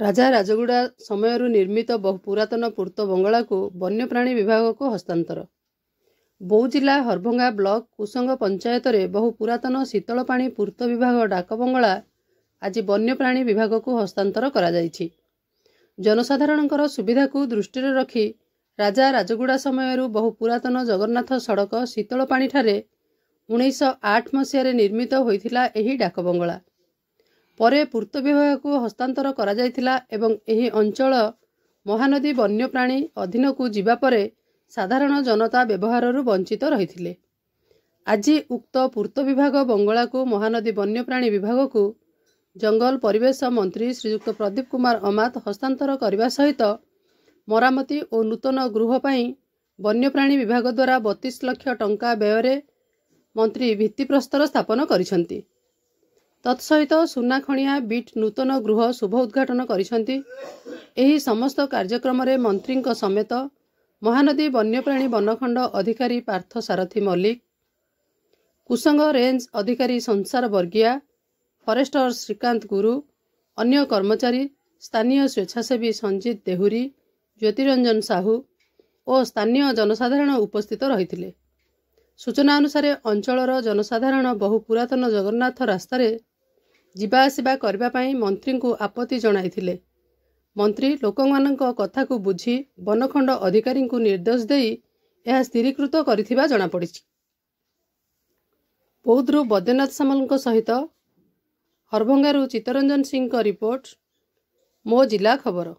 ରାଜା ରାଜଗୁଡ଼ା ସମୟରୁ ନିର୍ମିତ ବହୁ ପୁରାତନ ପୂର୍ତ୍ତ ବଙ୍ଗଳାକୁ ବନ୍ୟପ୍ରାଣୀ ବିଭାଗକୁ ହସ୍ତାନ୍ତର ବୌ ଜିଲ୍ଲା ହରଭଙ୍ଗା ବ୍ଲକ କୁସଙ୍ଗ ପଞ୍ଚାୟତରେ ବହୁ ପୁରାତନ ଶୀତଳ ପାଣି ପୂର୍ତ୍ତ ବିଭାଗ ଡାକ ବଙ୍ଗଳା ଆଜି ବନ୍ୟପ୍ରାଣୀ ବିଭାଗକୁ ହସ୍ତାନ୍ତର କରାଯାଇଛି ଜନସାଧାରଣଙ୍କର ସୁବିଧାକୁ ଦୃଷ୍ଟିରେ ରଖି ରାଜା ରାଜଗୁଡ଼ା ସମୟରୁ ବହୁ ପୁରାତନ ଜଗନ୍ନାଥ ସଡ଼କ ଶୀତଳ ପାଣିଠାରେ ଉଣେଇଶହ ଆଠ ମସିହାରେ ନିର୍ମିତ ହୋଇଥିଲା ଏହି ଡାକ ବଙ୍ଗଳା ପରେ ପୂର୍ତ୍ତ ବିଭାଗକୁ ହସ୍ତାନ୍ତର କରାଯାଇଥିଲା ଏବଂ ଏହି ଅଞ୍ଚଳ ମହାନଦୀ ବନ୍ୟପ୍ରାଣୀ ଅଧୀନକୁ ଯିବା ପରେ ସାଧାରଣ ଜନତା ବ୍ୟବହାରରୁ ବଞ୍ଚିତ ରହିଥିଲେ ଆଜି ଉକ୍ତ ପୂର୍ତ୍ତ ବିଭାଗ ବଙ୍ଗଳାକୁ ମହାନଦୀ ବନ୍ୟପ୍ରାଣୀ ବିଭାଗକୁ ଜଙ୍ଗଲ ପରିବେଶ ମନ୍ତ୍ରୀ ଶ୍ରୀଯୁକ୍ତ ପ୍ରଦୀପ କୁମାର ଅମାତ ହସ୍ତାନ୍ତର କରିବା ସହିତ ମରାମତି ଓ ନୂତନ ଗୃହ ପାଇଁ ବନ୍ୟପ୍ରାଣୀ ବିଭାଗ ଦ୍ୱାରା ବତିଶ ଲକ୍ଷ ଟଙ୍କା ବ୍ୟୟରେ ମନ୍ତ୍ରୀ ଭିତ୍ତିପ୍ରସ୍ତର ସ୍ଥାପନ କରିଛନ୍ତି ତତ୍ସହିତ ସୁନାଖଣିଆ ବିଟ୍ ନୂତନ ଗୃହ ଶୁଭ ଉଦ୍ଘାଟନ କରିଛନ୍ତି ଏହି ସମସ୍ତ କାର୍ଯ୍ୟକ୍ରମରେ ମନ୍ତ୍ରୀଙ୍କ ସମେତ ମହାନଦୀ ବନ୍ୟପ୍ରାଣୀ ବନଖଣ୍ଡ ଅଧିକାରୀ ପାର୍ଥ ସାରଥୀ ମଲ୍ଲିକ କୁସଙ୍ଗ ରେଞ୍ଜ ଅଧିକାରୀ ସଂସାର ବର୍ଗିଆ ଫରେଷ୍ଟର ଶ୍ରୀକାନ୍ତ ଗୁରୁ ଅନ୍ୟ କର୍ମଚାରୀ ସ୍ଥାନୀୟ ସ୍ୱେଚ୍ଛାସେବୀ ସଞ୍ଜିତ ଦେହୁରୀ ଜ୍ୟୋତିରଞ୍ଜନ ସାହୁ ଓ ସ୍ଥାନୀୟ ଜନସାଧାରଣ ଉପସ୍ଥିତ ରହିଥିଲେ ସୂଚନା ଅନୁସାରେ ଅଞ୍ଚଳର ଜନସାଧାରଣ ବହୁ ପୁରାତନ ଜଗନ୍ନାଥ ରାସ୍ତାରେ ଯିବା ଆସିବା କରିବା ପାଇଁ ମନ୍ତ୍ରୀଙ୍କୁ ଆପତ୍ତି ଜଣାଇଥିଲେ ମନ୍ତ୍ରୀ ଲୋକମାନଙ୍କ କଥାକୁ ବୁଝି ବନଖଣ୍ଡ ଅଧିକାରୀଙ୍କୁ ନିର୍ଦ୍ଦେଶ ଦେଇ ଏହା ସ୍ଥିରୀକୃତ କରିଥିବା ଜଣାପଡ଼ିଛି ବୌଦ୍ଧରୁ ବୈଦ୍ୟନାଥ ସାମଲଙ୍କ ସହିତ ହରଭଙ୍ଗାରୁ ଚିତ୍ତରଞ୍ଜନ ସିଂଙ୍କ ରିପୋର୍ଟ ମୋ ଜିଲ୍ଲା ଖବର